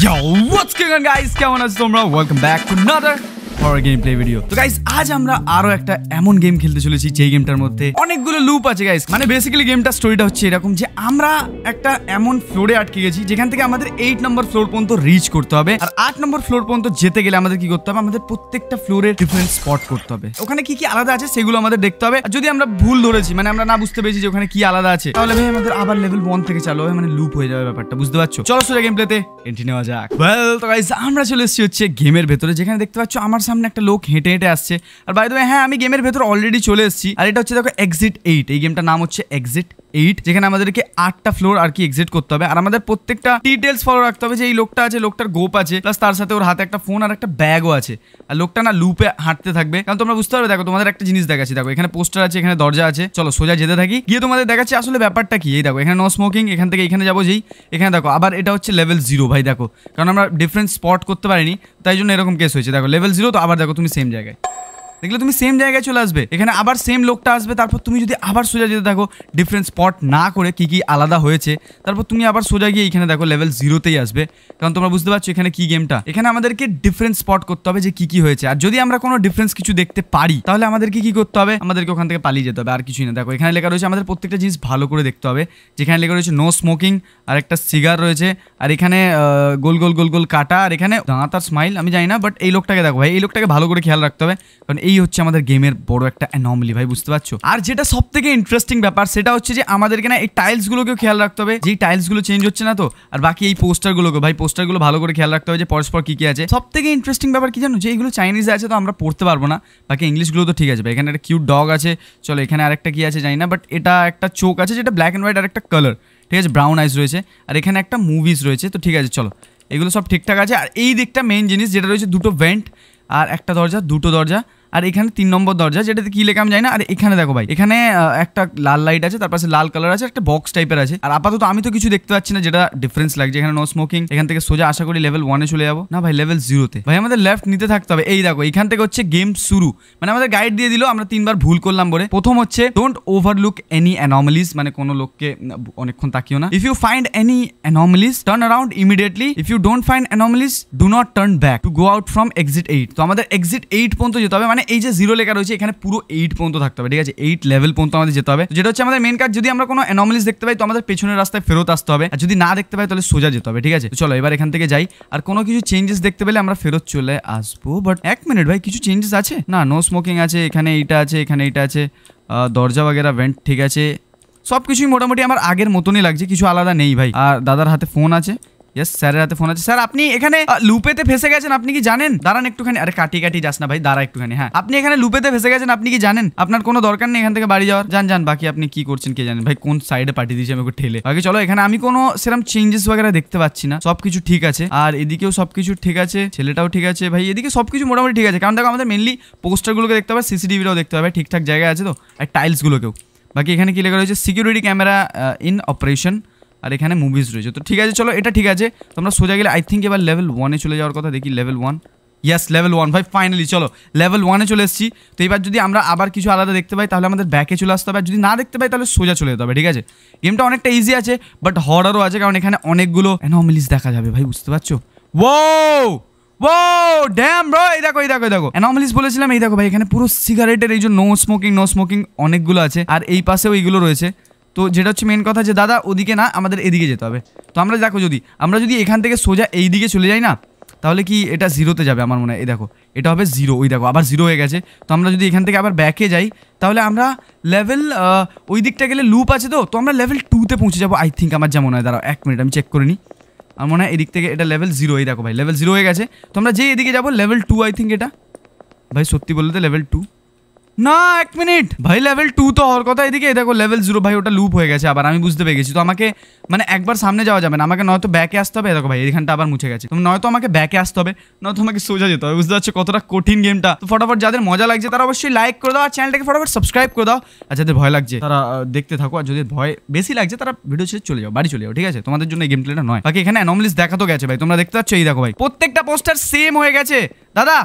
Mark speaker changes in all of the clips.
Speaker 1: Yo, what's going on guys? কেমন আছো তোমরা? Welcome back to another horror game play video তো guys আজ আমরা আরো একটা এমন গেম খেলতে চলেছি গেমটার মধ্যে অনেকগুলো লুপ আছে গাইস মানে বেসিক্যালি স্টোরিটা হচ্ছে এরকম যে আমরা একটা এমন ফ্লোরে আটকে গেছি যেখান থেকে আমাদের নম্বর ফ্লোর পর্যন্ত রিচ করতে হবে আর নম্বর ফ্লোর পর্যন্ত যেতে গেলে আমাদের কি করতে হবে আমাদের প্রত্যেকটা ডিফারেন্ট স্পট করতে হবে ওখানে কি কি আলাদা আছে সেগুলো আমাদের দেখতে হবে যদি আমরা ভুল ধরেছি মানে আমরা না বুঝতে পেরেছি যে ওখানে কি আলাদা আছে তাহলে ভাই আমাদের আবার লেভেল ওয়ান থেকে চালু হবে মানে লুপ হয়ে যাবে ব্যাপারটা বুঝতে পারছো চলো সোজা গেম এন্ট্রি নেওয়া যাক ওয়েল তো গাইস আমরা চলে এসেছি হচ্ছে গেমের ভেতরে যেখানে দেখতে পাচ্ছ আমার সামনে একটা লোক হেঁটে হেঁটে আসছে আর বাই দ্য ওয়ে হ্যাঁ আমি গেমের ভেতর অলরেডি চলে এসেছি আর এটা হচ্ছে দেখো এক্সিট 8 এই গেমটার নাম হচ্ছে এক্সিট এইট যেখানে আমাদেরকে আটটা ফ্লোর আর কি এক্সিট করতে হবে আর আমাদের প্রত্যেকটা ডিটেলস ফলো রাখতে হবে যে এই লোকটা আছে লোকটার গোপ আছে প্লাস তার সাথে ওর হাতে একটা ফোন আর একটা ব্যাগও আছে আর লোকটা না লুপে হাঁটতে থাকবে কারণ তোমরা বুঝতে পারবে দেখো তোমাদের একটা জিনিস দেখাচ্ছি দেখো এখানে পোস্টার আছে এখানে দরজা আছে চলো সোজা যেতে থাকি গিয়ে তোমাদের দেখাচ্ছি আসলে ব্যাপারটা কি এই দেখো এখানে নো স্মোকিং এখান থেকে এখানে যাবো যেই এখানে দেখো আবার এটা হচ্ছে লেভেল জিরো ভাই দেখো কারণ আমরা ডিফারেন্ট স্পট করতে পারিনি তাই জন্য এরকম কেস হয়েছে দেখো লেভেল জিরো তো আবার দেখো তুমি সেম জায়গায় দেখলে তুমি সেম জায়গায় চলে আসবে এখানে আবার সেম লোকটা আসবে তারপর তুমি যদি আবার সোজা যেতে দেখো ডিফারেন্ট স্পট না করে কি কি আলাদা হয়েছে তারপর তুমি আবার সোজা গিয়ে এখানে দেখো লেভেল জিরোতেই আসবে কারণ তোমরা বুঝতে পারছো এখানে কি গেমটা এখানে আমাদেরকে ডিফারেন্ট স্পট করতে হবে যে কি কি হয়েছে আর যদি আমরা কোনো ডিফারেন্স কিছু দেখতে পারি তাহলে আমাদেরকে কি করতে হবে আমাদেরকে ওখান থেকে পালিয়ে যেতে হবে আর কিছুই না দেখো এখানে লেখা রয়েছে আমাদের প্রত্যেকটা জিনিস ভালো করে দেখতে হবে যেখানে লেখা রয়েছে নো স্মোকিং আর একটা সিগার রয়েছে আর এখানে গোল গোল গোল গোল কাটা আর এখানে দাঁত আর স্মাইল আমি জানি না বাট এই লোকটাকে দেখো ভাই এই লোকটাকে ভালো করে খেয়াল রাখতে হবে কারণ এই হচ্ছে আমাদের গেমের বড় একটা অ্যানমলি ভাই বুঝতে পারছো আর যেটা সব থেকে ইন্টারেস্টিং ব্যাপার সেটা হচ্ছে যে আমাদেরকে না এই টাইলসগুলোকেও খেয়াল রাখতে হবে যেই টাইলসগুলো চেঞ্জ হচ্ছে না তো আর বাকি এই গুলোকে ভাই পোস্টারগুলো ভালো করে খেয়াল রাখতে হবে যে পরস্পর কী কী আছে সব থেকে ইন্টারেস্টিং ব্যাপার কি জানো যে এইগুলো চাইনিজ আছে তো আমরা পড়তে পারবো না বাকি ইংলিশগুলো তো ঠিক আছে ভাই এখানে একটা কিউট ডগ আছে চলো এখানে আরেকটা কি আছে জানি না বাট এটা একটা চোখ আছে যেটা ব্ল্যাক অ্যান্ড হোয়াইট আর একটা কালার ঠিক আছে ব্রাউন আইস রয়েছে আর এখানে একটা মুভিজ রয়েছে তো ঠিক আছে চলো এগুলো সব ঠিকঠাক আছে আর এই দিকটা মেন জিনিস যেটা রয়েছে দুটো ভেন্ট আর একটা দরজা দুটো দরজা আর এখানে তিন নম্বর দরজা যেটাতে কি লেখা আমি জানি না আর এখানে দেখো ভাই এখানে একটা লাল লাইট আছে তার পাশে লাল কালার আছে একটা বক্স টাইপের আছে আর আপাতত আমি তো কিছু দেখতে পাচ্ছি না যেটা ডিফারেন্স লাগছে এখানে নো স্মোকিং এখান থেকে সোজা আশা করি লেভেল ওয়ানে চলে যাবো না ভাই লেভেল জিরোতে ভাই আমাদের লেফট নিতে থাকতে হবে এই দেখো এখান থেকে হচ্ছে গেম শুরু মানে আমাদের গাইড দিয়ে দিল আমরা তিনবার ভুল করলাম বলে প্রথম হচ্ছে ডোন্ট ওভারলুক এনি অ্যানোমালিস মানে কোনো লোককে অনেকক্ষণ তাকিও না if you find any anomalies turn around immediately if you don't find anomalies do not turn back to go out from exit eight তো আমাদের এক্সিট এইট পর্যন্ত যেতে হবে মানে মানে এই যে জিরো লেখা রয়েছে এখানে পুরো এইট পর্যন্ত থাকতে হবে ঠিক আছে এইট লেভেল পর্যন্ত আমাদের যেতে হবে যেটা হচ্ছে আমাদের মেন কাজ যদি আমরা কোনো অ্যানোমালিস দেখতে পাই তো আমাদের পেছনের রাস্তায় ফেরত আসতে হবে আর যদি না দেখতে পাই তাহলে সোজা যেতে হবে ঠিক আছে চলো এবার এখান থেকে যাই আর কোনো কিছু চেঞ্জেস দেখতে পেলে আমরা ফেরত চলে আসবো বাট এক মিনিট ভাই কিছু চেঞ্জেস আছে না নো স্মোকিং আছে এখানে এইটা আছে এখানে এইটা আছে দরজা বাগেরা ভেন্ট ঠিক আছে সব কিছুই মোটামুটি আমার আগের মতনই লাগছে কিছু আলাদা নেই ভাই আর দাদার হাতে ফোন আছে ইয়েস স্যারের হাতে ফোন আছে স্যার আপনি এখানে লুপেতে ফেসে গেছেন আপনি কি জানেন দাঁড়ান একটুখানি আরে কাটি কাটি যাস না ভাই দাঁড়া একটুখানি হ্যাঁ আপনি এখানে লুপেতে ফেসে গেছেন আপনি কি জানেন আপনার কোনো দরকার নেই এখান থেকে বাড়ি যাওয়ার যান যান বাকি আপনি কি করছেন কে জানেন ভাই কোন সাইডে পাঠিয়ে দিয়েছে আমাকে ঠেলে বাকি চলো এখানে আমি কোনো সেরকম চেঞ্জেস वगैरह দেখতে পাচ্ছি না সবকিছু ঠিক আছে আর এদিকেও সবকিছু ঠিক আছে ছেলেটাও ঠিক আছে ভাই এদিকে সবকিছু মোটামুটি ঠিক আছে কারণ দেখো আমাদের মেনলি পোস্টারগুলোকে দেখতে হবে সিসিটিভিটাও দেখতে হবে ঠিকঠাক জায়গায় আছে তো আর টাইলসগুলোকেও বাকি এখানে কি লেখা রয়েছে সিকিউরিটি ক্যামেরা ইন অপারেশন আর এখানে মুভিজ রয়েছে তো ঠিক আছে চলো এটা ঠিক আছে তোমরা সোজা গেলে আই থিঙ্ক এবার লেভেল ওয়ানে চলে যাওয়ার কথা দেখি level one yes level one ভাই ফাইনালি চলো লেভেল ওয়ানে চলে এসেছি তো এবার যদি আমরা আবার কিছু আলাদা দেখতে পাই তাহলে আমাদের ব্যাকে চলে আসতে হবে আর যদি না দেখতে পাই তাহলে সোজা চলে যেতে হবে ঠিক আছে গেমটা অনেকটা ইজি আছে বাট হরারও আছে কারণ এখানে অনেকগুলো অ্যানোমিলিস দেখা যাবে ভাই বুঝতে পারছো ও ও ড্যাম ব্রো এই দেখো এই দেখো দেখো অ্যানোমালিস বলেছিলাম এই দেখো ভাই এখানে পুরো সিগারেটের এই যে নো স্মোকিং নো স্মোকিং অনেকগুলো আছে আর এই পাশেও এইগুলো রয়েছে তো যেটা হচ্ছে মেন কথা যে দাদা ওদিকে না আমাদের এদিকে যেতে হবে তো আমরা দেখো যদি আমরা যদি এখান থেকে সোজা এই দিকে চলে যাই না তাহলে কি এটা জিরোতে যাবে আমার মনে হয় এই দেখো এটা হবে জিরো ওই দেখো আবার জিরো হয়ে গেছে তো আমরা যদি এখান থেকে আবার ব্যাকে যাই তাহলে আমরা লেভেল ওই দিকটা গেলে লুপ আছে তো তো আমরা লেভেল টুতে পৌঁছে যাবো আই থিঙ্ক আমার যেমন হয় দাঁড়াও এক মিনিট আমি চেক করে নিই আমার মনে হয় এদিক থেকে এটা লেভেল জিরো এই দেখো ভাই লেভেল জিরো হয়ে গেছে তো আমরা যে এদিকে যাবো লেভেল টু আই থিঙ্ক এটা ভাই সত্যি বললে তো লেভেল টু না এক মিনিট ভাই লেভেল টু তো হওয়ার কথা এদিকে দেখো লেভেল জিরো ভাই ওটা লুপ হয়ে গেছে আবার আমি বুঝতে পেরে গেছি তো আমাকে মানে একবার সামনে যাওয়া যাবে না আমাকে নয়তো ব্যাকে আসতে হবে দেখো ভাই এখানটা আবার মুছে গেছে তো নয়তো আমাকে ব্যাকে আসতে হবে নয়তো আমাকে সোজা যেতে হবে বুঝতে পারছো কতটা কঠিন গেমটা তো ফটাফট যাদের মজা লাগছে তারা অবশ্যই লাইক করে দাও আর চ্যানেলটাকে ফটাফট সাবস্ক্রাইব করে দাও আর যাদের ভয় লাগছে তারা দেখতে থাকো আর যদি ভয় বেশি লাগছে তারা ভিডিও ছেড়ে চলে যাও বাড়ি চলে যাও ঠিক আছে তোমাদের জন্য এই গেম প্লেটা নয় বাকি এখানে অ্যানোমলিস দেখা তো গেছে ভাই তোমরা দেখতে পাচ্ছ এই দেখো ভাই প্রত্যেকটা পোস্টার সেম হয়ে গেছে দাদা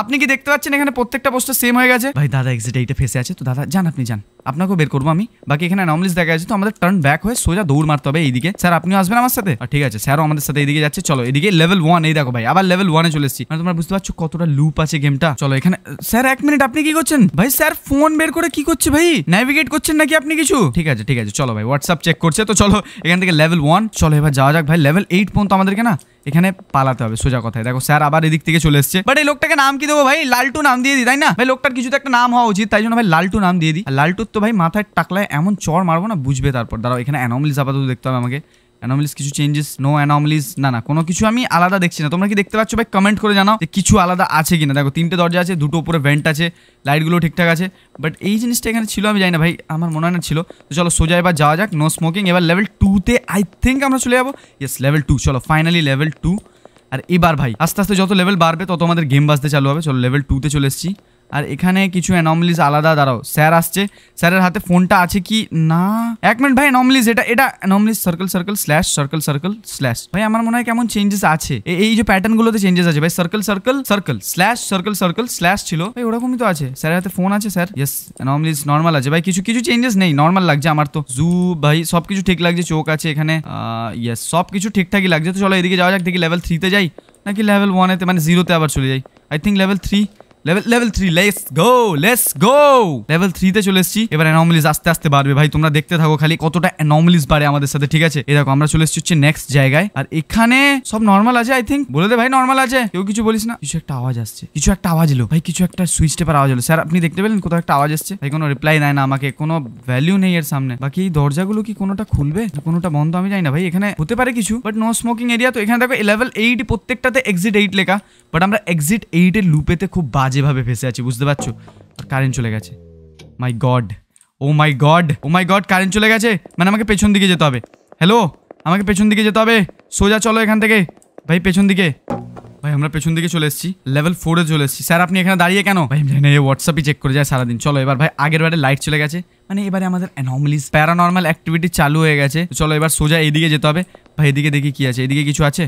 Speaker 1: আপনি কি দেখতে পাচ্ছেন এখানে প্রত্যেকটা পোস্টার সেম হয়ে গেছে ভাই দাদা এক্সিট এইটা ফেসে আছে তো দাদা যান আপনি যান আপনাগো বের করব আমি বাকি এখানে নরমালিস দেখা যাচ্ছে তো আমাদের টার্ন ব্যাক হয় সোজা দৌড় মারতে হবে এইদিকে স্যার আপনি আসবেন আমার সাথে আর ঠিক আছে স্যার আমরা আমাদের সাথে এইদিকে যাচ্ছে চলো এইদিকে লেভেল 1 এই দেখো ভাই আবার লেভেল 1 এ চলে এসেছি মানে তোমরা বুঝতে পারছো কতটা লুপ আছে গেমটা চলো এখানে স্যার এক মিনিট আপনি কি করছেন ভাই স্যার ফোন বের করে কি করছে ভাই নেভিগেট করছেন নাকি আপনি কিছু ঠিক আছে ঠিক আছে চলো ভাই WhatsApp চেক করছে তো চলো এখান থেকে লেভেল 1 চলো এবার যাওয়া যাক ভাই লেভেল 8 পোন তো আমাদের কেনা এখানে পালাতে হবে সোজা কথায় দেখো স্যার আবার এদিকে দিকে চলে আসছে মানে লোকটাকে নাম কি দেবো ভাই লালটু নাম দিয়ে দি তাই না ওই লোকটার কিছুতে একটা নাম হওয়া উচিত তাই জন্য ভাই লালটু নাম দিয়ে দি লালটু তো ভাই মাথায় টাকলায় এমন চর মারবো না বুঝবে তারপর দাঁড়াও এখানে অ্যানোমালিস আপাতত দেখতে হবে আমাকে অ্যানোমালিস কিছু চেঞ্জেস নো অ্যানোমালিস না না কোনো কিছু আমি আলাদা দেখছি না তোমরা কি দেখতে পাচ্ছ ভাই কমেন্ট করে জানাও যে কিছু আলাদা আছে কিনা দেখো তিনটে দরজা আছে দুটো উপরে ভেন্ট আছে লাইটগুলো ঠিকঠাক আছে বাট এই জিনিসটা এখানে ছিল আমি জানি না ভাই আমার মনে হয় না ছিল তো চলো সোজা এবার যাওয়া যাক নো স্মোকিং এবার লেভেল টুতে আই থিঙ্ক আমরা চলে যাবো ইয়েস লেভেল টু চলো ফাইনালি লেভেল টু আর এবার ভাই আস্তে আস্তে যত লেভেল বাড়বে তত আমাদের গেম বাজতে চালু হবে চলো লেভেল টুতে চলে এসেছি আর এখানে কিছু অ্যানোমালিস আলাদা দাঁড়াও স্যার আসছে স্যার এর হাতে ফোনটা আছে কি না এক মিনিট ভাই নরমালি যেটা এটা anomalies circle circle / circle circle / ভাই আমার মনে হয় কেমন चेंजेस আছে এই যে প্যাটারনগুলোতে चेंजेस আছে ভাই circle circle circle / circle circle / চিলো ভাই ওড়াকুমি তো আছে স্যার এর হাতে ফোন আছে স্যার ইয়েস অ্যানোমালিস নরমাল আছে ভাই কিছু কিছু चेंजेस নেই নরমাল লাগছে আমার তো জూ ভাই সব কিছু ঠিক লাগছে চোক আছে এখানে ইয়েস সবকিছু ঠিকঠাকই লাগছে তো চলো এদিকে যাওয়া যাক দেখি লেভেল 3 তে যাই নাকি লেভেল 1 এ তে মানে 0 তে আবার চলে যাই I think level 3 level level three let's go let's go level থ্রিতে চলে এসেছি এবার অ্যানোমালিজ আস্তে আস্তে বাড়বে ভাই তোমরা দেখতে থাকো খালি কতটা অ্যানোমালিজ বাড়ে আমাদের সাথে ঠিক আছে এই দেখো আমরা চলে এসেছি হচ্ছে নেক্সট জায়গায় আর এখানে সব নর্মাল আছে আই থিঙ্ক বলে দে ভাই নর্মাল আছে কেউ কিছু বলিস না কিছু একটা আওয়াজ আসছে কিছু একটা আওয়াজ এলো ভাই কিছু একটা সুইচ টেপার আওয়াজ এলো স্যার আপনি দেখতে পেলেন কোথাও একটা আওয়াজ আসছে ভাই কোনো রিপ্লাই দেয় না আমাকে কোনো ভ্যালিউ নেই এর সামনে বাকি এই দরজাগুলো কি কোনোটা খুলবে কোনোটা বন্ধ আমি জানি না ভাই এখানে হতে পারে কিছু বাট নো স্মোকিং এরিয়া তো এখানে দেখো লেভেল এইট প্রত্যেকটাতে এক্সিট এইট লেখা বাট আমরা এক্সিট এইটের লুপেতে খুব বাজ বাজেভাবে ফেসে আছি বুঝতে পারছো আর কারেন্ট চলে গেছে my god oh my god oh my god current চলে গেছে মানে আমাকে পেছন দিকে যেতে হবে হ্যালো আমাকে পেছন দিকে যেতে হবে সোজা চলো এখান থেকে ভাই পেছন দিকে ভাই আমরা পেছন দিকে চলে এসেছি লেভেল ফোরে চলে এসেছি স্যার আপনি এখানে দাঁড়িয়ে কেন ভাই এই হোয়াটসঅ্যাপই চেক করে যায় সারাদিন চলো এবার ভাই আগের বারে লাইট চলে গেছে মানে এবারে আমাদের অ্যানোমালিস প্যারানর্মাল অ্যাক্টিভিটি চালু হয়ে গেছে চলো এবার সোজা এদিকে যেতে হবে ভাই এদিকে দেখি কি আছে এদিকে কিছু আছে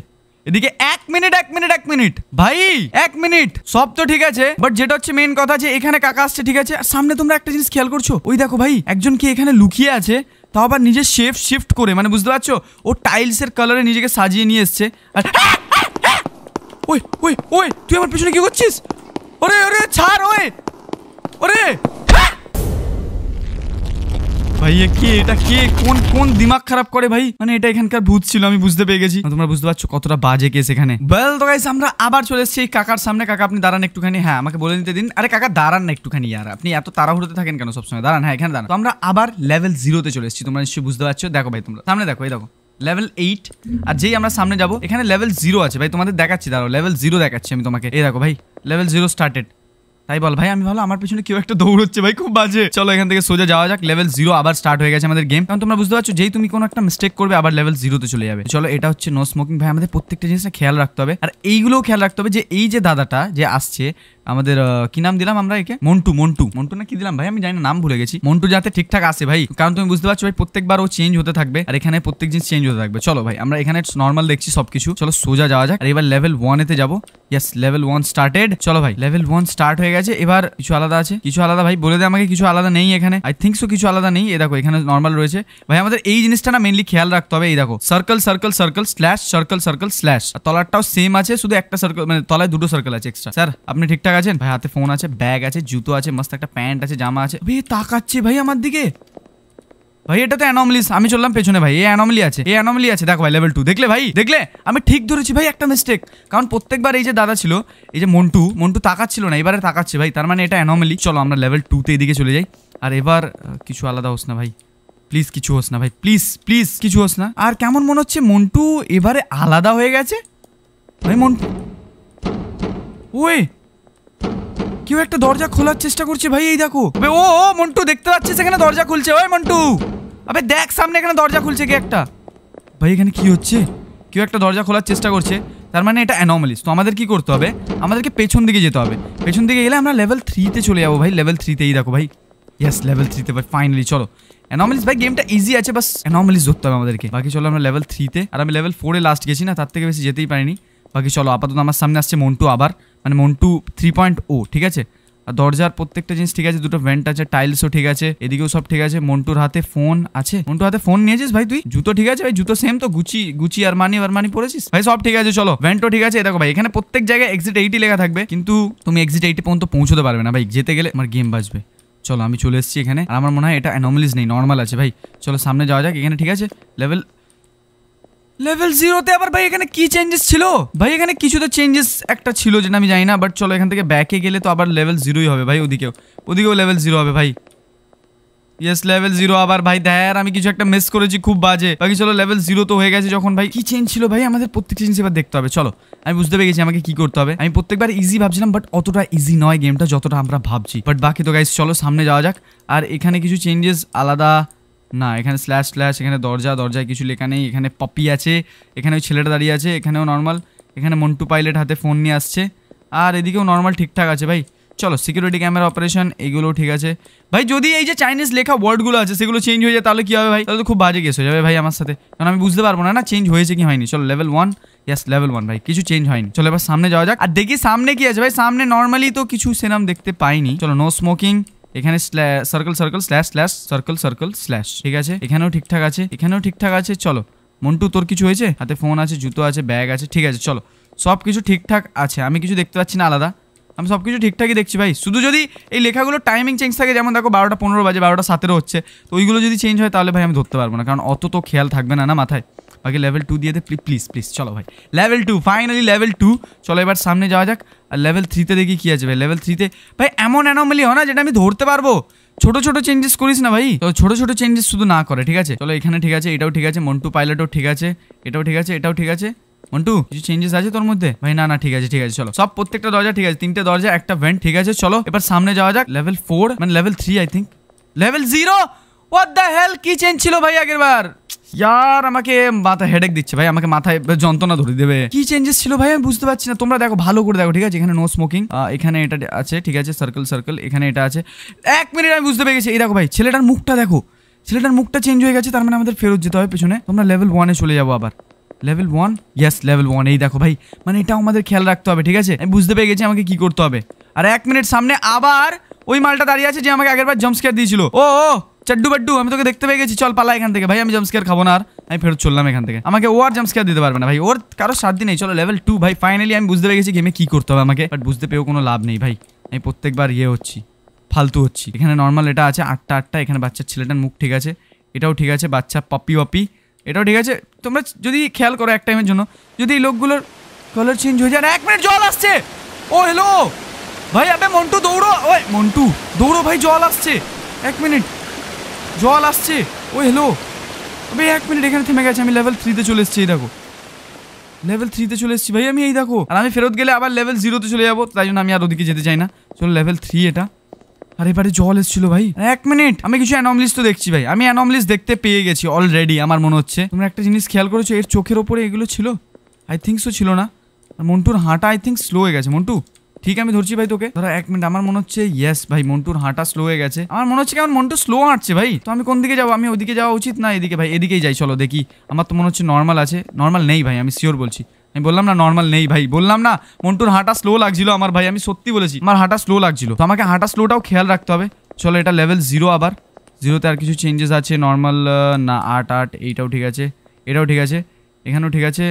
Speaker 1: এদিকে এক মিনিট এক মিনিট এক মিনিট ভাই এক মিনিট সব তো ঠিক আছে বাট যেটা হচ্ছে মেন কথা যে এখানে কাকা আসছে ঠিক আছে আর সামনে তোমরা একটা জিনিস খেয়াল করছো ওই দেখো ভাই একজন কি এখানে লুকিয়ে আছে তাও আবার নিজের শেপ শিফট করে মানে বুঝতে পারছো ও টাইলসের কালারে নিজেকে সাজিয়ে নিয়ে এসছে আর হ্যাঁ, হ্যাঁ, হ্যাঁ। ওই ওই ওই তুই আমার পিছনে কি করছিস ওরে ওরে ছাড় ওই ওরে ভাই কি কে এটা কে কোন কোন দিমাগ খারাপ করে ভাই মানে এটা এখানকার ভূত ছিল আমি বুঝতে পেরে গেছি তোমরা বুঝতে পারছো কতটা বাজে কেস এখানে বেল তো গাইস আমরা আবার চলে এসেছি কাকার সামনে কাকা আপনি দাঁড়ান একটুখানি হ্যাঁ আমাকে বলে দিতে দিন আরে কাকা দাঁড়ান না একটুখানি আর আপনি এত তাড়াহুড়োতে থাকেন কেন সবসময় দাঁড়ান হ্যাঁ এখানে দাঁড়ান তো আমরা আবার লেভেল জিরোতে চলে এসেছি তোমরা নিশ্চয়ই বুঝতে পারছো দেখো ভাই তোমরা সামনে দেখো এই দেখো লেভেল এইট আর যেই আমরা সামনে যাবো এখানে লেভেল জিরো আছে ভাই তোমাদের দেখাচ্ছি দাঁড়াও লেভেল জিরো দেখাচ্ছি আমি তোমাকে এই দেখো ভাই লেভেল জিরো স্টার্টেড তাই বল ভাই আমি ভালো আমার পিছনে কেউ একটা দৌড়চ্ছে ভাই খুব বাজে চলো এখান থেকে সোজা যাওয়া যাক লেভেল জিরো আবার স্টার্ট হয়ে গেছে আমাদের গেম কারণ তোমরা বুঝতে পারছো যেই তুমি কোনো একটা মিস্টেক করবে আবার লেভেল জিরোতে চলে যাবে চলো এটা হচ্ছে নো স্মোকিং ভাই আমাদের প্রত্যেকটা জিনিসটা খেয়াল রাখতে হবে আর এইগুলোও খেয়াল রাখতে হবে যে এই যে দাদাটা যে আসছে আমাদের কি নাম দিলাম আমরা একে মন্টু মন্টু মন্টু না কি দিলাম ভাই আমি জানি না নাম ভুলে গেছি মন্টু যাতে ঠিকঠাক আসে ভাই কারণ তুমি বুঝতে পারছো ভাই প্রত্যেকবার ও চেঞ্জ হতে থাকবে আর এখানে প্রত্যেক জিনিস চেঞ্জ হতে থাকবে চলো ভাই আমরা এখানে নর্মাল দেখছি সবকিছু চলো সোজা যাওয়া যাক আর এবার লেভেল ওয়ানেতে যাবো ইয়াস লেভেল ওয়ান স্টার্টেড চলো ভাই লেভেল ওয়ান স্টার্ট হয়ে আছে এবার কিছু আলাদা আছে কিছু আলাদা ভাই বলে দে আমাকে কিছু আলাদা নেই এখানে আই থিংক সো কিছু আলাদা নেই এই দেখো এখানে নরমাল রয়েছে ভাই আমাদের এই জিনিসটা না মেইনলি খেয়াল রাখতে হবে এই দেখো circle circle circle / circle circle / তলাটাও सेम আছে শুধু একটা সার্কেল মানে তলায় দুটো সার্কেল আছে এক্সট্রা স্যার আপনি ঠিকঠাক আছেন ভাই হাতে ফোন আছে ব্যাগ আছে জুতো আছে मस्त একটা প্যান্ট আছে জামা আছে আবে টাকা আছে ভাই আমার দিকে ভাই এটা তো অ্যানোমলিস আমি চললাম পেছনে ভাই এই অ্যানোমলি আছে এই অ্যানোমলি আছে দেখো ভাই লেভেল টু দেখলে ভাই দেখলে আমি ঠিক ধরেছি ভাই একটা মিস্টেক কারণ প্রত্যেকবার এই যে দাদা ছিল এই যে মন্টু মন্টু তাকাচ্ছিল না এবারে তাকাচ্ছে ভাই তার মানে এটা অ্যানোমলি চলো আমরা লেভেল টুতে এদিকে চলে যাই আর এবার কিছু আলাদা হোস না ভাই প্লিজ কিছু হোস না ভাই প্লিজ প্লিজ কিছু হোস না আর কেমন মনে হচ্ছে মন্টু এবারে আলাদা হয়ে গেছে ভাই মন্টু ওয়ে কেউ একটা দরজা খোলার চেষ্টা করছে ভাই এই দেখো ও মন্টু দেখতে পাচ্ছি সেখানে দরজা খুলছে ওই মন্টু আবে দেখ সামনে এখানে দরজা খুলছে কে একটা ভাই এখানে কি হচ্ছে কেউ একটা দরজা খোলার চেষ্টা করছে তার মানে এটা অ্যানোমালিস তো আমাদের কি করতে হবে আমাদেরকে পেছন দিকে যেতে হবে পেছন দিকে গেলে আমরা লেভেল থ্রিতে চলে যাবো ভাই লেভেল থ্রিতেই দেখো ভাই ইয়াস লেভেল থ্রিতে ভাই ফাইনালি চলো অ্যানোমালিস ভাই গেমটা ইজি আছে বাস অ্যানোমালিস ধরতে হবে আমাদেরকে বাকি চলো আমরা লেভেল থ্রিতে আর আমি লেভেল ফোরে লাস্ট গেছি না তার থেকে বেশি যেতেই পারিনি বাকি চলো আপাতত আমার সামনে আসছে মন্টু আবার মানে মন্টু থ্রি পয়েন্ট ও ঠিক আছে আর দরজার প্রত্যেকটা জিনিস ঠিক আছে দুটো ভ্যান্ট আছে টাইলসও ঠিক আছে এদিকেও সব ঠিক আছে মন্টুর হাতে ফোন আছে মন্টুর হাতে ফোন নিয়েছিস ভাই তুই জুতো ঠিক আছে ভাই জুতো সেম তো গুচি গুচি আর মানি আর মানি পরেছিস ভাই সব ঠিক আছে চলো ভ্যান্টও ঠিক আছে দেখো ভাই এখানে প্রত্যেক জায়গায় এক্সিট এইটি লেখা থাকবে কিন্তু তুমি এক্সিট এইটি পর্যন্ত পৌঁছতে পারবে না ভাই যেতে গেলে আমার গেম বাজবে চলো আমি চলে এসেছি এখানে আর আমার মনে হয় এটা অ্যানোমালিস নেই নর্মাল আছে ভাই চলো সামনে যাওয়া যাক এখানে ঠিক আছে লেভেল লেভেল জিরোতে আবার ভাই এখানে কি চেঞ্জেস ছিল ভাই এখানে কিছু তো চেঞ্জেস একটা ছিল যেটা আমি জানি না বাট চলো এখান থেকে ব্যাকে গেলে তো আবার লেভেল জিরোই হবে ভাই ওদিকেও ওদিকেও লেভেল জিরো হবে ভাই ইয়েস লেভেল জিরো আবার ভাই দেয়ার আমি কিছু একটা মিস করেছি খুব বাজে বাকি চলো লেভেল জিরো তো হয়ে গেছে যখন ভাই কি চেঞ্জ ছিল ভাই আমাদের প্রত্যেকটা জিনিস এবার দেখতে হবে চলো আমি বুঝতে পেরেছি আমাকে কি করতে হবে আমি প্রত্যেকবার ইজি ভাবছিলাম বাট অতটা ইজি নয় গেমটা যতটা আমরা ভাবছি বাট বাকি তো গাইজ চলো সামনে যাওয়া যাক আর এখানে কিছু চেঞ্জেস আলাদা না এখানে স্ল্যাশ স্ল্যাশ এখানে দরজা দরজায় কিছু লেখা নেই এখানে পপি আছে এখানে ওই ছেলেটা দাঁড়িয়ে আছে এখানেও নর্মাল এখানে মন্টু পাইলেট হাতে ফোন নিয়ে আসছে আর এদিকেও নর্মাল ঠিকঠাক আছে ভাই চলো সিকিউরিটি ক্যামেরা অপারেশন এগুলোও ঠিক আছে ভাই যদি এই যে চাইনিজ লেখা ওয়ার্ডগুলো আছে সেগুলো চেঞ্জ হয়ে যায় তাহলে কী হবে ভাই তাহলে তো খুব বাজে গেস হয়ে যাবে ভাই আমার সাথে কারণ আমি বুঝতে পারবো না না চেঞ্জ হয়েছে কি হয়নি চলো level one yes level one ভাই কিছু চেঞ্জ হয়নি চলো এবার সামনে যাওয়া যাক আর দেখি সামনে কি আছে ভাই সামনে নর্মালি তো কিছু সেরাম দেখতে পাইনি চলো নো স্মোকিং এখানে circle circle slash slash circle circle slash ঠিক আছে এখানেও ঠিকঠাক আছে এখানেও ঠিকঠাক আছে চলো মন্টু তোর কিছু হয়েছে হাতে ফোন আছে জুতো আছে ব্যাগ আছে ঠিক আছে চলো সব কিছু ঠিকঠাক আছে আমি কিছু দেখতে পাচ্ছি না আলাদা আমি সব কিছু ঠিকঠাকই দেখছি ভাই শুধু যদি এই লেখাগুলো টাইমিং চেঞ্জ থাকে যেমন দেখো বারোটা পনেরো বাজে বারোটা সাতেরো হচ্ছে তো ওইগুলো যদি চেঞ্জ হয় তাহলে ভাই আমি ধরতে পারবো না কারণ অত তো খেয়াল থাকবে না না মাথায় বাকি লেভেল টু দিয়ে দে প্লিজ প্লিজ চলো ভাই level two finally level two চলো এবার সামনে যাওয়া যাক আর লেভেল থ্রিতে দেখি কী আছে ভাই লেভেল থ্রিতে ভাই এমন অ্যানোমালি হয় না যেটা আমি ধরতে পারবো ছোট ছোট চেঞ্জেস করিস না ভাই তো ছোট ছোট চেঞ্জেস শুধু না করে ঠিক আছে চলো এখানে ঠিক আছে এটাও ঠিক আছে মন্টু পাইলটও ঠিক আছে এটাও ঠিক আছে এটাও ঠিক আছে মন্টু কিছু চেঞ্জেস আছে তোর মধ্যে ভাই না না ঠিক আছে ঠিক আছে চলো সব প্রত্যেকটা দরজা ঠিক আছে তিনটে দরজা একটা ভেন্ট ঠিক আছে চলো এবার সামনে যাওয়া যাক লেভেল ফোর মানে level three I think level zero what the hell কি চেঞ্জ ছিল ভাই আগের বার ইয়ার আমাকে মাথা হেডেক দিচ্ছে ভাই আমাকে মাথায় যন্ত্রণা ধরে দেবে কি চেঞ্জেস ছিল ভাই আমি বুঝতে পারছি না তোমরা দেখো ভালো করে দেখো ঠিক আছে এখানে নো স্মোকিং এখানে এটা আছে ঠিক আছে সার্কেল সার্কেল এখানে এটা আছে এক মিনিট আমি বুঝতে পেরে গেছি এই দেখো ভাই ছেলেটার মুখটা দেখো ছেলেটার মুখটা চেঞ্জ হয়ে গেছে তার মানে আমাদের ফেরত যেতে হবে পেছনে তোমরা লেভেল ওয়ানে চলে যাবো আবার level one yes level one এই দেখো ভাই মানে এটা আমাদের খেয়াল রাখতে হবে ঠিক আছে আমি বুঝতে পেরে গেছি আমাকে কি করতে হবে আর এক মিনিট সামনে আবার ওই মালটা দাঁড়িয়ে আছে যে আমাকে আগেরবার জাম্পস্কেয়ার দিয়েছিল ও ও চাড্ডু বাড্ডু আমি তোকে দেখতে পেয়ে গেছি চল পালা এখান থেকে ভাই আমি জামস্কেয়ার খাবো না আর আমি ফেরত চললাম এখান থেকে আমাকে ও আর জামস্কেয়ার দিতে পারবে না ভাই ওর কারো সাধ্যি নেই চলো লেভেল টু ভাই ফাইনালি আমি বুঝতে পেরে গেছি গেমে কি করতে হবে আমাকে বাট বুঝতে পেয়েও কোনো লাভ নেই ভাই আমি প্রত্যেকবার ইয়ে হচ্ছি ফালতু হচ্ছি এখানে নর্মাল এটা আছে আটটা আটটা এখানে বাচ্চার ছেলেটার মুখ ঠিক আছে এটাও ঠিক আছে বাচ্চা পপি পপি এটাও ঠিক আছে তোমরা যদি খেয়াল করো এক টাইমের জন্য যদি লোকগুলোর কালার চেঞ্জ হয়ে যায় এক মিনিট জল আসছে ও হ্যালো ভাই আবে মন্টু দৌড়ো ওই মন্টু দৌড়ো ভাই জল আসছে এক মিনিট জল আসছে ও হ্যালো আমি এক মিনিট এখানে থেমে গেছে আমি লেভেল থ্রিতে চলে এসেছি এই দেখো লেভেল থ্রিতে চলে এসেছি ভাই আমি এই দেখো আর আমি ফেরত গেলে আবার লেভেল জিরোতে চলে যাবো তাই জন্য আমি আর ওদিকে যেতে চাই না চলো লেভেল থ্রি এটা আর এবারে জল এসেছিল ভাই এক মিনিট আমি কিছু অ্যানোমলিস তো দেখছি ভাই আমি অ্যানোমলিস দেখতে পেয়ে গেছি অলরেডি আমার মনে হচ্ছে তোমরা একটা জিনিস খেয়াল করেছো এর চোখের ওপরে এগুলো ছিল আই থিঙ্ক সো ছিল না আর মন্টুর হাঁটা আই থিঙ্ক স্লো হয়ে গেছে মন্টু ঠিক আমি ধরছি ভাই তোকে ধরো এক মিনিট আমার মনে হচ্ছে ইয়েস ভাই মন্টুর হাঁটা স্লো হয়ে গেছে আমার মনে হচ্ছে কেমন মন্টু স্লো হাঁটছে ভাই তো আমি কোন দিকে যাবো আমি ওদিকে যাওয়া উচিত না এদিকে ভাই এদিকেই যাই চলো দেখি আমার তো মনে হচ্ছে নর্মাল আছে নর্মাল নেই ভাই আমি শিওর বলছি আমি বললাম না নর্মাল নেই ভাই বললাম না মন্টুর হাঁটা স্লো লাগছিল আমার ভাই আমি সত্যি বলেছি আমার হাঁটা স্লো লাগছিল তো আমাকে হাঁটা স্লোটাও খেয়াল রাখতে হবে চলো এটা লেভেল জিরো আবার জিরোতে আর কিছু চেঞ্জেস আছে নর্মাল না আট আট এইটাও ঠিক আছে এটাও ঠিক আছে এখানেও ঠিক আছে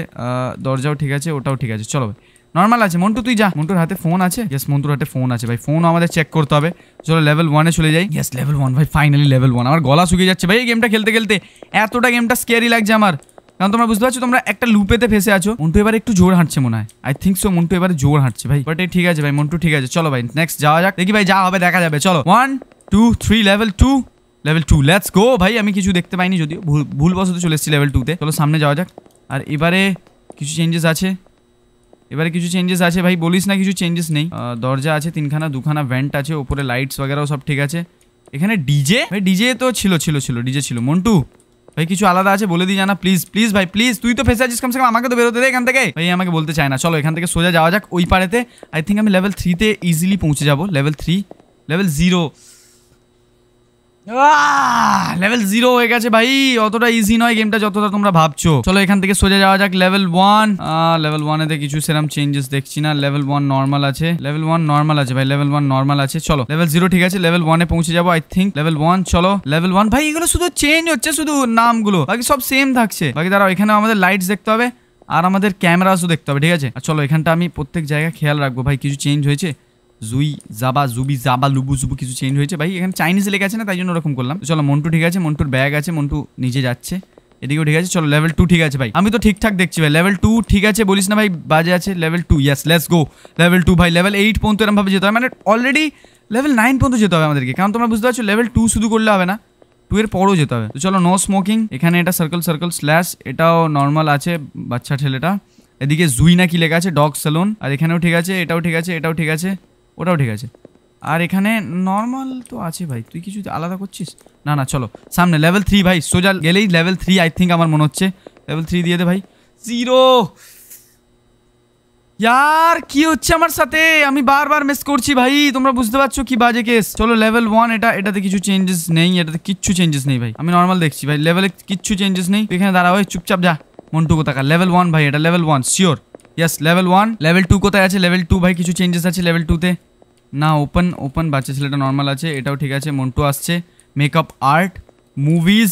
Speaker 1: দরজাও ঠিক আছে ওটাও ঠিক আছে চলো ভাই নর্মাল আছে মন্টু তুই যা মন্টুর হাতে ফোন আছে ইয়েস মন্টুর হাতে ফোন আছে ভাই ফোন আমাদের চেক করতে হবে চলো লেভেল ওয়ানে চলে যাই ইয়েস লেভেল ওয়ান ভাই ফাইনালি লেভেল ওয়ান আমার গলা শুকিয়ে যাচ্ছে ভাই এই গেমটা খেলতে খেলতে এতটা গেমটা স্কেয়ারি লাগছে আমার কারণ তোমরা বুঝতে পারছো তোমরা একটা লুপেতে ফেসে আছো মন্টু এবার একটু জোর হাঁটছে মনে হয় আই থিঙ্ক সো মন্টু এবার জোর হাঁটছে ভাই বাট ঠিক আছে ভাই মন্টু ঠিক আছে চলো ভাই নেক্সট যাওয়া যাক দেখি ভাই যা হবে দেখা যাবে চলো one two three level two level two let's go ভাই আমি কিছু দেখতে পাইনি যদিও ভুল ভুলবশত চলে এসেছি লেভেল টুতে চলো সামনে যাওয়া যাক আর এবারে কিছু চেঞ্জেস আছে এবারে কিছু চেঞ্জেস আছে ভাই বলিস না কিছু চেঞ্জেস নেই দরজা আছে তিনখানা দুখানা ভ্যান্ট আছে ওপরে লাইটস वगैरह সব ঠিক আছে এখানে ডিজে ভাই ডিজে তো ছিল ছিল ছিল ডিজে ছিল মন্টু ভাই কিছু আলাদা আছে বলে দিই জানা প্লিজ প্লিজ ভাই প্লিজ তুই তো ফেসে আছিস কমসে কম আমাকে তো বেরোতে দে এখান থেকে ভাই আমাকে বলতে চায় না চলো এখান থেকে সোজা যাওয়া যাক ওই পাড়েতে আই থিঙ্ক আমি লেভেল থ্রিতে ইজিলি পৌঁছে যাবো level three level zero level zero হয়ে গেছে ভাই অতটা ইজি নয় গেমটা যতটা তোমরা ভাবছো চলো এখান থেকে সোজা যাওয়া যাক লেভেল ওয়ান লেভেল এতে কিছু সেরকম চেঞ্জেস দেখছি না লেভেল ওয়ান নর্মাল আছে লেভেল ওয়ান নর্মাল আছে ভাই লেভেল ওয়ান নর্মাল আছে চলো লেভেল জিরো ঠিক আছে লেভেল ওয়ানে পৌঁছে যাবো আই থিঙ্ক লেভেল ওয়ান চলো লেভেল ওয়ান ভাই এগুলো শুধু চেঞ্জ হচ্ছে শুধু নামগুলো বাকি সব সেম থাকছে বাকি দাঁড়াও এখানে আমাদের লাইটস দেখতে হবে আর আমাদের ক্যামেরাসও দেখতে হবে ঠিক আছে চলো এখানটা আমি প্রত্যেক জায়গায় খেয়াল রাখবো ভাই কিছু চেঞ্জ হয়েছে জুই জাবা জুবি জাবা লুবু জুবু কিছু চেঞ্জ হয়েছে ভাই এখানে চাইনিজ লেগে আছে না তাই জন্য ওরকম করলাম চলো মন্টু ঠিক আছে মন্টুর ব্যাগ আছে মন্টু নিজে যাচ্ছে এদিকেও ঠিক আছে চলো লেভেল টু ঠিক আছে ভাই আমি তো ঠিকঠাক দেখছি ভাই লেভেল টু ঠিক আছে বলিস না ভাই বাজে আছে level two yes let's go level two ভাই লেভেল এইট পর্যন্ত এরমভাবে যেতে হবে মানে অলরেডি লেভেল নাইন পর্যন্ত যেতে হবে আমাদেরকে কারণ তোমরা বুঝতে পারছো লেভেল টু শুধু করলে হবে না টু এর পরও যেতে হবে তো চলো নো স্মোকিং এখানে এটা সার্কেল সার্কেল স্ল্যাশ এটাও নর্মাল আছে বাচ্চা ছেলেটা এদিকে জুই না কি লেখা আছে ডগ সেলুন আর এখানেও ঠিক আছে এটাও ঠিক আছে এটাও ঠিক আছে ওটা ঠিক আছে আর এখানে নরমাল তো আছে ভাই তুই কিছু আলাদা করছিস না না চলো সামনে লেভেল 3 ভাই সোজা গলে লেভেল 3 আই थिंक আমার মন হচ্ছে লেভেল 3 দিয়ে দে ভাই জিরো यार কি হচ্ছে আমার সাথে আমি বারবার মিস করছি ভাই তোমরা বুঝতে পারছ কি বাজে গেস চলো লেভেল 1 এটা এটাতে কিছু चेंजेस নেই এটাতে কিচ্ছু चेंजेस নেই ভাই আমি নরমাল দেখছি ভাই লেভেলে কিচ্ছু चेंजेस নেই তুই এখানে দাঁড়া ও চুপচাপ যা মন্টু কোথাকার লেভেল 1 ভাই এটা level 1 sure yes level 1 level 2 কো তে আছে level 2 ভাই কিছু चेंजेस আছে level 2 তে না ওপেন ওপেন বাচে সিলেক্ট নরমাল আছে এটাও ঠিক আছে মন্টু আসছে makeup art movies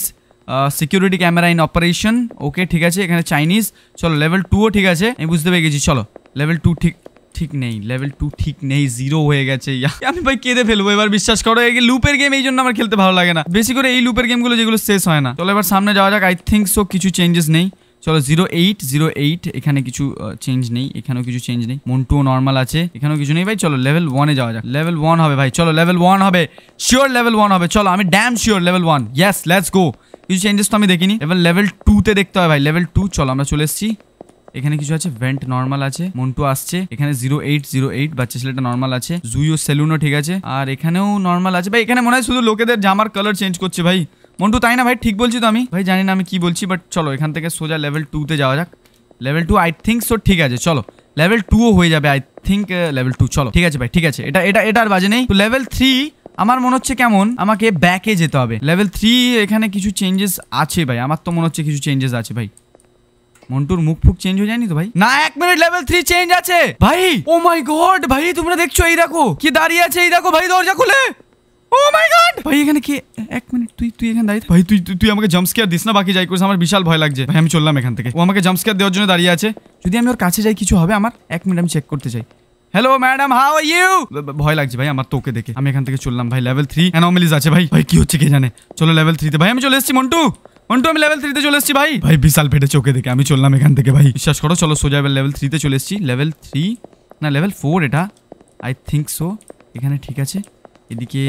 Speaker 1: security camera in operation okay ঠিক আছে এখানে চাইনিজ চলো level 2 ও ঠিক আছে এই বুঝতে বেগেছি চলো level 2 ঠিক ঠিক নেই level 2 ঠিক নেই জিরো হয়ে গেছে यार আমি ভাই কেঁদে ফেলবো এবার বিশ্বাস করে যে লুপের গেম এইজন্য আমার খেলতে ভালো লাগে না বেশি করে এই লুপের গেমগুলো যেগুলো সেস হয় না চলো এবার সামনে যাওয়া যাক আই थिंक সো কিছু चेंजेस নেই চলো জিরো এইট জিরো এইট এখানে কিছু চেঞ্জ নেই এখানেও কিছু চেঞ্জ নেই মন্টুও নর্মাল আছে এখানেও কিছু নেই ভাই চলো লেভেল ওয়ানে যাওয়া যাক লেভেল ওয়ান হবে ভাই চলো লেভেল ওয়ান হবে শিওর লেভেল ওয়ান হবে চলো আমি damn sure level one yes let's go কিছু চেঞ্জেস তো আমি দেখিনি এবার লেভেল টুতে দেখতে হয় ভাই লেভেল টু চলো আমরা চলে এসেছি এখানে কিছু আছে ভেন্ট নর্মাল আছে মন্টু আসছে এখানে জিরো এইট জিরো এইট বাচ্চা ছেলেটা নর্মাল আছে জুইও সেলুনও ঠিক আছে আর এখানেও নর্মাল আছে ভাই এখানে মনে হয় শুধু লোকেদের জামার কালার চেঞ্জ করছে ভাই মন্টু তাই না ভাই ঠিক বলছি তো আমি ভাই জানি না আমি কি বলছি বাট চলো এখান থেকে সোজা লেভেল টুতে যাওয়া যাক level two I think so ঠিক আছে চলো লেভেল টুও হয়ে যাবে আই থিঙ্ক লেভেল টু চলো ঠিক আছে ভাই ঠিক আছে এটা এটা এটার বাজে নেই তো লেভেল থ্রি আমার মনে হচ্ছে কেমন আমাকে ব্যাকে যেতে হবে লেভেল থ্রি এখানে কিছু চেঞ্জেস আছে ভাই আমার তো মনে হচ্ছে কিছু চেঞ্জেস আছে ভাই মন্টুর মুখ ফুক চেঞ্জ হয়ে যায়নি তো ভাই না এক মিনিট লেভেল থ্রি চেঞ্জ আছে ভাই ও মাই গড ভাই তোমরা দেখছো এই দেখো কি দাঁড়িয়ে আছে এই দেখো ভাই দরজা খুলে ও oh ভাই এখানে এক মিনিট তুই তুই এখানে ভাই তুই তুই দিস না বাকি যাই আমার বিশাল ভয় লাগছে ভাই আমি চললাম এখান থেকে ও আমাকে দেওয়ার জন্য দাঁড়িয়ে আছে যদি আমি ওর কাছে যাই কিছু হবে আমার এক মিনিট আমি চেক করতে চাই হ্যালো ম্যাডাম ভয় লাগছে ভাই আমার তোকে দেখে আমি এখান থেকে চললাম ভাই লেভেল থ্রি আছে ভাই ভাই কি হচ্ছে কে জানে চলো লেভেল থ্রিতে ভাই আমি চলে এসেছি আমি লেভেল থ্রিতে চলে এসেছি ভাই ভাই বিশাল দেখে আমি চললাম এখান থেকে ভাই বিশ্বাস করো চলো সোজা লেভেল থ্রিতে চলে এসেছি লেভেল থ্রি না লেভেল ফোর এটা আই থিঙ্ক সো এখানে ঠিক আছে এদিকে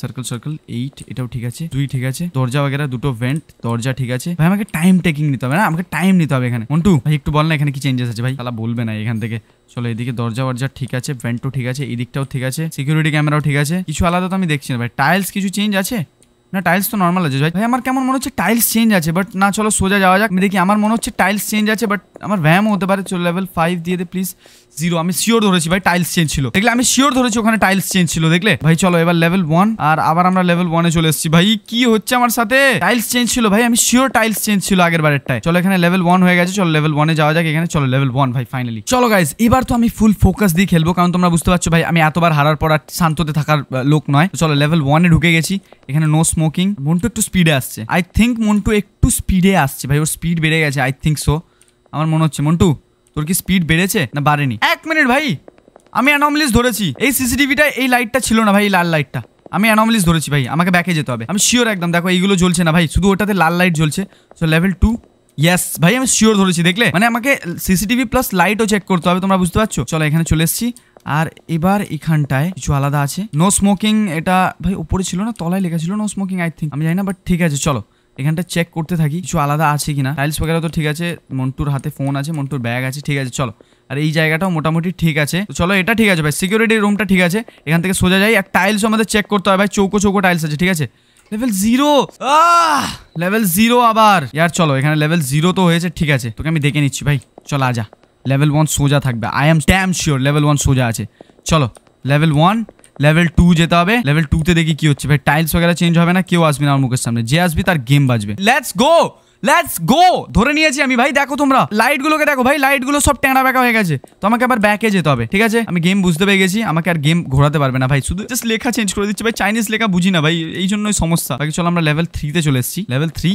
Speaker 1: সার্কেল সার্কেল এইট এটাও ঠিক আছে দুই ঠিক আছে দরজা বাগেরা দুটো ভেন্ট দরজা ঠিক আছে ভাই আমাকে টাইম টেকিং নিতে হবে না আমাকে টাইম নিতে হবে এখানে মন্টু ভাই একটু বল না এখানে কি চেঞ্জেস আছে ভাই তাহলে বলবে না এখান থেকে চলো এদিকে দরজা বরজা ঠিক আছে ভেন্টও ঠিক আছে এদিকটাও ঠিক আছে সিকিউরিটি ক্যামেরাও ঠিক আছে কিছু আলাদা তো আমি দেখছি না ভাই টাইলস কিছু চেঞ্জ আছে না টাইলস তো নর্মাল আছে ভাই ভাই আমার কেমন মনে হচ্ছে টাইলস চেঞ্জ আছে বাট না চলো সোজা যাওয়া যাক দেখি আমার মনে হচ্ছে টাইলস চেঞ্জ আছে বাট আমার ভ্যাম হতে পারে চলো লেভেল ফাইভ দিয়ে দে প্লিজ জিরো আমি শিওর ধরেছি ভাই টাইলস চেঞ্জ ছিল দেখলে আমি শিওর ধরেছি ওখানে টাইলস চেঞ্জ ছিল দেখলে ভাই চলো এবার লেভেল ওয়ান আর আবার আমরা লেভেল ওয়ানে চলে এসেছি ভাই কি হচ্ছে আমার সাথে টাইলস চেঞ্জ ছিল ভাই আমি শিওর টাইলস চেঞ্জ ছিল আগের বারেরটায় চলো এখানে লেভেল ওয়ান হয়ে গেছে চলো লেভেল ওয়ানে যাওয়া যাক এখানে চলো লেভেল ওয়ান ভাই ফাইনালি চলো গাইজ এবার তো আমি ফুল ফোকাস দিয়ে খেলবো কারণ তোমরা বুঝতে পারছো ভাই আমি এতবার হারার পর আর শান্ততে থাকার লোক নয় চলো লেভেল ওয়ানে ঢুকে গেছি এখানে নো স্মোকিং মন্টু একটু স্পিডে আসছে আই থিঙ্ক মন্টু একটু স্পিডে আসছে ভাই ওর স্পিড বেড়ে গেছে আই থিঙ্ক সো আমার মনে হচ্ছে মন্টু তোর কি স্পিড বেড়েছে না বাড়েনি এক মিনিট ভাই আমি অ্যানোমলিস ধরেছি এই সিসিটিভিটা এই লাইটটা ছিল না ভাই লাল লাইটটা আমি অ্যানোমলিস ধরেছি ভাই আমাকে ব্যাকে যেতে হবে আমি শিওর একদম দেখো এইগুলো জ্বলছে না ভাই শুধু ওটাতে লাল লাইট জ্বলছে সো লেভেল টু ইয়াস ভাই আমি শিওর ধরেছি দেখলে মানে আমাকে সিসিটিভি প্লাস লাইটও চেক করতে হবে তোমরা বুঝতে পারছো চলো এখানে চলে এসেছি আর এবার এখানটায় কিছু আলাদা আছে নো স্মোকিং এটা ভাই উপরে ছিল না তলায় লেখা ছিল নো স্মোকিং আই থিঙ্ক আমি জানি না বাট ঠিক আছে চলো এখানটা চেক করতে থাকি কিছু আলাদা আছে কিনা টাইলস বগেরা তো ঠিক আছে মন্টুর হাতে ফোন আছে মন্টুর ব্যাগ আছে ঠিক আছে চলো আর এই জায়গাটাও মোটামুটি ঠিক আছে তো চলো এটা ঠিক আছে ভাই সিকিউরিটি রুমটা ঠিক আছে এখান থেকে সোজা যাই আর টাইলসও আমাদের চেক করতে হয় ভাই চৌকো চৌকো টাইলস আছে ঠিক আছে লেভেল জিরো লেভেল জিরো আবার ইয়ার চলো এখানে লেভেল জিরো তো হয়েছে ঠিক আছে তোকে আমি দেখে নিচ্ছি ভাই চলো আজা লেভেল ওয়ান সোজা থাকবে I am damn sure level one সোজা আছে চলো লেভেল ওয়ান লেভেল টু যেতে হবে লেভেল টুতে দেখি কি হচ্ছে ভাই টাইলস वगैरह চেঞ্জ হবে না কেউ আসবে না আমার মুখের সামনে যে আসবে তার গেম বাজবে লেটস গো লেটস গো ধরে নিয়েছি আমি ভাই দেখো তোমরা লাইটগুলোকে দেখো ভাই লাইটগুলো সব ট্যাঁড়া ব্যাকা হয়ে গেছে তো আমাকে আবার ব্যাকে যেতে হবে ঠিক আছে আমি গেম বুঝতে পেরে গেছি আমাকে আর গেম ঘোরাতে পারবে না ভাই শুধু জাস্ট লেখা চেঞ্জ করে দিচ্ছি ভাই চাইনিজ লেখা বুঝি না ভাই এই জন্যই সমস্যা বাকি চলো আমরা লেভেল থ্রিতে চলে এসেছি level three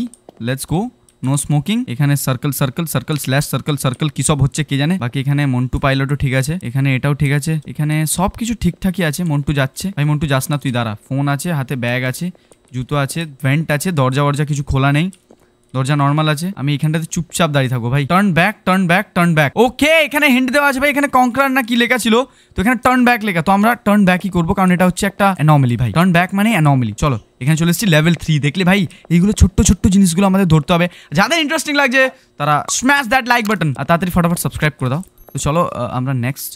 Speaker 1: let's go no smoking এখানে circle circle circle slash circle circle किसब হচ্ছে কি জানে বাকি এখানে মন্টু পাইলটও ঠিক আছে এখানে এটাও ঠিক আছে এখানে সবকিছু ঠিকঠাকই আছে মন্টু যাচ্ছে ভাই মন্টু যাচ্ছে না তুই dara ফোন আছে হাতে ব্যাগ আছে জুতো আছে বেন্ট আছে দরজা-ওয়ারজা কিছু খোলা নেই দরজা নর্মাল আছে আমি এখানটাতে চুপচাপ দাঁড়িয়ে থাকবো ভাই turn back turn back turn back okay এখানে হিন্ট দেওয়া আছে ভাই এখানে কঙ্করার না কি লেখা ছিল তো এখানে টার্ন ব্যাক লেখা তো আমরা টার্ন ব্যাকই করবো কারণ এটা হচ্ছে একটা অ্যানমলি ভাই টার্ন ব্যাক মানে অ্যানমলি চলো এখানে চলে এসেছি লেভেল থ্রি দেখলে ভাই এইগুলো ছোট্ট ছোট্ট জিনিসগুলো আমাদের ধরতে হবে যাদের ইন্টারেস্টিং লাগছে তারা স্ম্যাশ দ্যাট লাইক বাটন আর তাড়াতাড়ি ফটাফট সাবস্ক্রাইব করে দাও তো চলো আমরা নেক্সট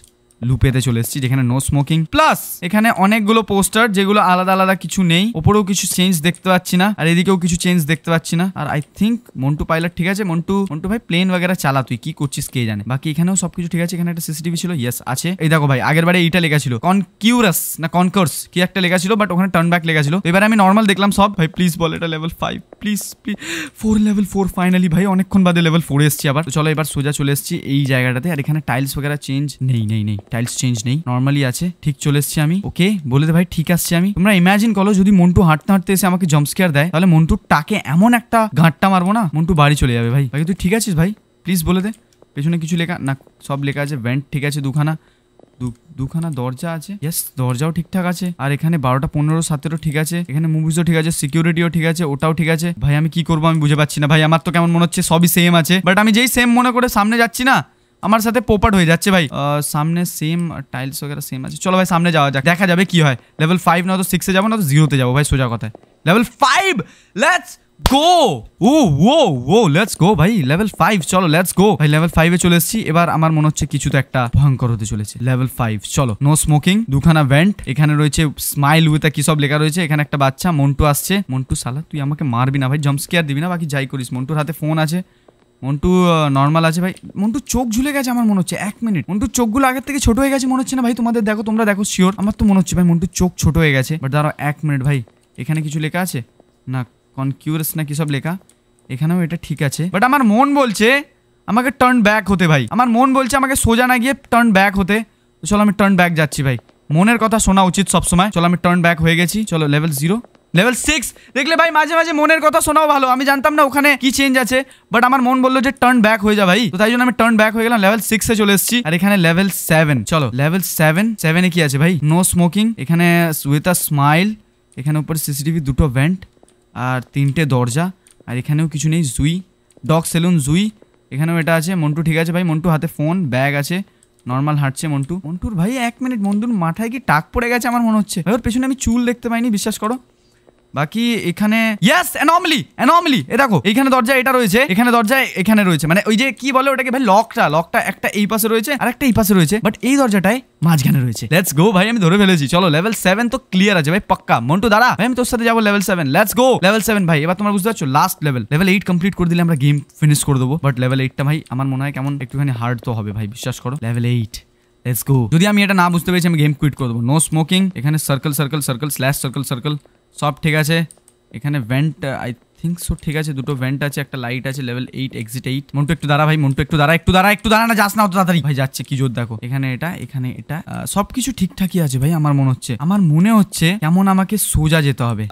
Speaker 1: লুপেতে চলে এসেছি যেখানে নো স্মোকিং প্লাস এখানে অনেকগুলো পোস্টার যেগুলো আলাদা আলাদা কিছু নেই ওপরেও কিছু চেঞ্জ দেখতে পাচ্ছি না আর এদিকেও কিছু চেঞ্জ দেখতে পাচ্ছি না আর আই থিঙ্ক মন্টু পাইলট ঠিক আছে মন্টু মন্টু ভাই প্লেন বগেরা চালা তুই কি করছিস কে জানে বাকি এখানেও সবকিছু ঠিক আছে এখানে একটা সিসিটিভি ছিল ইয়েস আছে এই দেখো ভাই আগের বারে এইটা লেখা ছিল কনকিউরাস না কনকোর্স কি একটা লেখা ছিল বাট ওখানে টার্ন ব্যাক লেখা ছিল এবারে আমি নর্মাল দেখলাম সব ভাই প্লিজ বল এটা level five please please four level four finally ভাই অনেকক্ষণ বাদে লেভেল ফোরে এসছি আবার চলো এবার সোজা চলে এসছি এই জায়গাটাতে আর এখানে টাইলস বগেরা চেঞ্জ নেই নেই নেই টাইলস চেঞ্জ নেই নর্মালি আছে ঠিক চলে এসছি আমি ওকে বলে দে ভাই ঠিক আসছি আমি তোমরা ইমাজিন করো যদি মন্টু হাঁটতে হাঁটতে এসে আমাকে জমস্কেয়ার দেয় তাহলে মন্টু টাকে এমন একটা ঘাঁটটা মারবো না মন্টু বাড়ি চলে যাবে ভাই ভাই তুই ঠিক আছিস ভাই প্লিজ বলে দে পেছনে কিছু লেখা না সব লেখা আছে ভ্যান্ট ঠিক আছে দুখানা দুখানা দরজা আছে ইয়েস দরজাও ঠিকঠাক আছে আর এখানে বারোটা পনেরো সতেরো ঠিক আছে এখানে মুভিজও ঠিক আছে সিকিউরিটিও ঠিক আছে ওটাও ঠিক আছে ভাই আমি কি করবো আমি বুঝে পাচ্ছি না ভাই আমার তো কেমন মনে হচ্ছে সবই সেম আছে বাট আমি যেই সেম মনে করে সামনে যাচ্ছি না আমার সাথে পোপাট হয়ে যাচ্ছে ভাই সামনে সেম টাইলস वगैरह সেম আছে চলো ভাই সামনে যাওয়া যাক দেখা যাবে কি হয় লেভেল ফাইভ না তো সিক্সে যাবো না তো জিরোতে যাবো ভাই সোজা কথায় লেভেল ফাইভ লেটস গো ও ও ও লেটস গো ভাই লেভেল ফাইভ চলো লেটস গো ভাই লেভেল ফাইভে চলে এসেছি এবার আমার মনে হচ্ছে কিছু তো একটা ভয়ঙ্কর হতে চলেছে লেভেল ফাইভ চলো নো স্মোকিং দুখানা ভ্যান্ট এখানে রয়েছে স্মাইল উইথ কি সব লেখা রয়েছে এখানে একটা বাচ্চা মন্টু আসছে মন্টু সালা তুই আমাকে মারবি না ভাই জাম্পস্কেয়ার দিবি না বাকি যাই করিস মন্টুর হাতে ফোন আছে মন্টু নর্মাল আছে ভাই মন্টু চোখ ঝুলে গেছে আমার মনে হচ্ছে এক মিনিট মন্টু চোখগুলো আগের থেকে ছোট হয়ে গেছে মনে হচ্ছে না ভাই তোমাদের দেখো তোমরা দেখো শিওর আমার তো মনে হচ্ছে ভাই মন্টু চোখ ছোট হয়ে গেছে বাট দাঁড়াও এক মিনিট ভাই এখানে কিছু লেখা আছে না কনকিউরাস না কি সব লেখা এখানেও এটা ঠিক আছে বাট আমার মন বলছে আমাকে টার্ন ব্যাক হতে ভাই আমার মন বলছে আমাকে সোজা না গিয়ে টার্ন ব্যাক হতে চলো আমি টার্ন ব্যাক যাচ্ছি ভাই মনের কথা শোনা উচিত সবসময় চলো আমি টার্ন ব্যাক হয়ে গেছি চলো লেভেল জিরো লেভেল সিক্স দেখলে ভাই মাঝে মাঝে মনের কথা শোনাও ভালো আমি জানতাম না ওখানে কি চেঞ্জ আছে বাট আমার মন বললো যে টার্ন ব্যাক হয়ে যা ভাই তো তাই জন্য আমি টার্ন ব্যাক হয়ে গেলাম লেভেল সিক্স এ চলে এসেছি আর এখানে লেভেল সেভেন চলো লেভেল সেভেন সেভেনে কি আছে ভাই নো স্মোকিং এখানে উইথ আ স্মাইল এখানে উপরে সিসিটিভি দুটো ভ্যান্ট আর তিনটে দরজা আর এখানেও কিছু নেই জুই ডগ সেলুন জুই এখানেও এটা আছে মন্টু ঠিক আছে ভাই মন্টু হাতে ফোন ব্যাগ আছে নর্মাল হাঁটছে মন্টু মন্টুর ভাই এক মিনিট মন্টুর মাথায় কি টাক পড়ে গেছে আমার মনে হচ্ছে ওর পেছনে আমি চুল দেখতে পাইনি বিশ্বাস করো বাকি এখানে ইয়াস অ্যানমলি অ্যানমলি এ দেখো এখানে দরজা এটা রয়েছে এখানে দরজা এখানে রয়েছে মানে ওই যে কি বলে ওটাকে ভাই লকটা লকটা একটা এই পাশে রয়েছে আর একটা এই পাশে রয়েছে বাট এই দরজাটায় মাঝখানে রয়েছে লেটস গো ভাই আমি ধরে ফেলেছি চলো লেভেল সেভেন তো ক্লিয়ার আছে ভাই পাক্কা মন্টু দাঁড়া ভাই আমি তোর সাথে যাবো level seven let's go level seven ভাই এবার তোমরা বুঝতে পারছো last level level eight complete করে দিলে আমরা গেম ফিনিশ করে দেবো বাট লেভেল এইটটা ভাই আমার মনে হয় কেমন একটুখানি হার্ড তো হবে ভাই বিশ্বাস করো লেভেল এইট লেটস গো যদি আমি এটা না বুঝতে পেরেছি আমি গেম কুইট করে দেবো নো স্মোকিং এখানে circle circle circle slash circle circle সব ঠিক আছে এখানে ভেন্ট আই থিঙ্ক সো ঠিক আছে দুটো ভেন্ট আছে একটা লাইট আছে level eight exit eight Montu একটু দাঁড়া ভাই মন্টু একটু দাঁড়া একটু দাঁড়া একটু দাঁড়া না যাস না অত তাড়াতাড়ি ভাই যাচ্ছে কি জোর দেখো এখানে এটা এখানে এটা সবকিছু ঠিকঠাকই আছে ভাই আমার মনে হচ্ছে আমার মনে হচ্ছে কেমন আমাকে সোজা যেতে হবে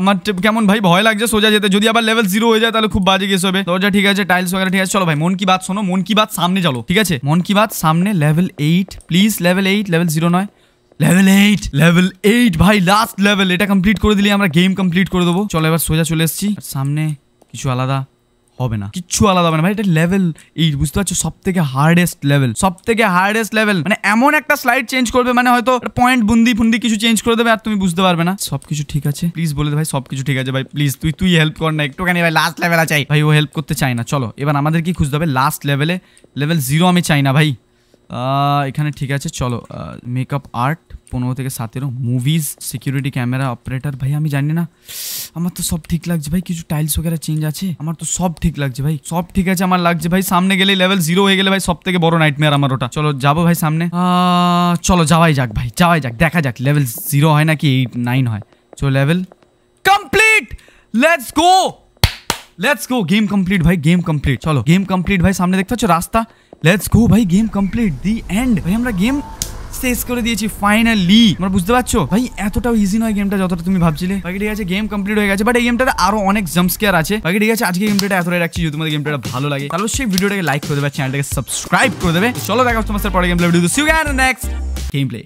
Speaker 1: আমার কেমন ভাই ভয় লাগছে সোজা যেতে যদি আবার লেভেল জিরো হয়ে যায় তাহলে খুব বাজে গেছে হবে দরজা ঠিক আছে টাইলস ওখানে ঠিক আছে চলো ভাই মন কি বাত শোনো মন কি বাত সামনে চলো ঠিক আছে মন কি বাত সামনে level eight please level eight level zero নয় লেভেল 8 লেভেল 8 ভাই লাস্ট লেভেল এটা কমপ্লিট করে দিলি আমরা গেম কমপ্লিট করে দেব চলো এবার সোজা চলে এসছি আর সামনে কিছু আলাদা হবে না কিছু আলাদা হবে না ভাই এটা লেভেল এই বুঝতে যাচ্ছ সবথেকে হার্ডেস্ট লেভেল সবথেকে হার্ডেস্ট লেভেল মানে এমন একটা 슬াইড চেঞ্জ করবে মানে হয়তো পয়েন্ট বুнди বুнди কিছু চেঞ্জ করে দেবে আর তুমি বুঝতে পারবে না সবকিছু ঠিক আছে প্লিজ বলে দে ভাই সবকিছু ঠিক আছে ভাই প্লিজ তুই তুই হেল্প কর নাই একটুখানি ভাই লাস্ট লেভেল চাই ভাই ও হেল্প করতে চাই না চলো এবার আমাদের কি খুজ দেবে লাস্ট লেভেলে লেভেল 0 আমি চাই না ভাই এখানে ঠিক আছে চলো মেকআপ আর্ট পনেরো থেকে সাতেরও মুভিজ সিকিউরিটি ক্যামেরা অপারেটর ভাই আমি জানি না আমার তো সব ঠিক লাগছে ভাই কিছু টাইলস ওগেরা চেঞ্জ আছে আমার তো সব ঠিক লাগছে ভাই সব ঠিক আছে আমার লাগছে ভাই সামনে গেলে লেভেল জিরো হয়ে গেলে ভাই সব থেকে বড় নাইটমেয়ার আমার ওটা চলো যাবো ভাই সামনে চলো যাওয়াই যাক ভাই যাওয়াই যাক দেখা যাক লেভেল জিরো হয় নাকি এইট নাইন হয় চলো level complete let's go let's go game complete भाई गेम कंप्लीट चलो गेम कंप्लीट भाई सामने देखते हो रास्ता लेट्स गो भाई गेम कंप्लीट द एंड भाई हमारा गेम सेव्स कर दिएছি फाइनली তোমরা বুঝতে পারছো ভাই এতটাও ইজি নয় গেমটা যতটা তুমি ভাবছিলে বাকি গেছে গেম कंप्लीट হয়ে গেছে বাট এই গেমটার আরো অনেক জাম্পস্কেয়ার আছে বাকি গেছে আজকে গেমটা এত রেখেছি যে তোমাদের গেমটা ভালো লাগে তাহলে সেই ভিডিওটাকে লাইক করে দাও চ্যানেলটাকে সাবস্ক্রাইব করে দেবে চলো দেখা হচ্ছে তোমাদের পরবর্তী gameplay video see you again next gameplay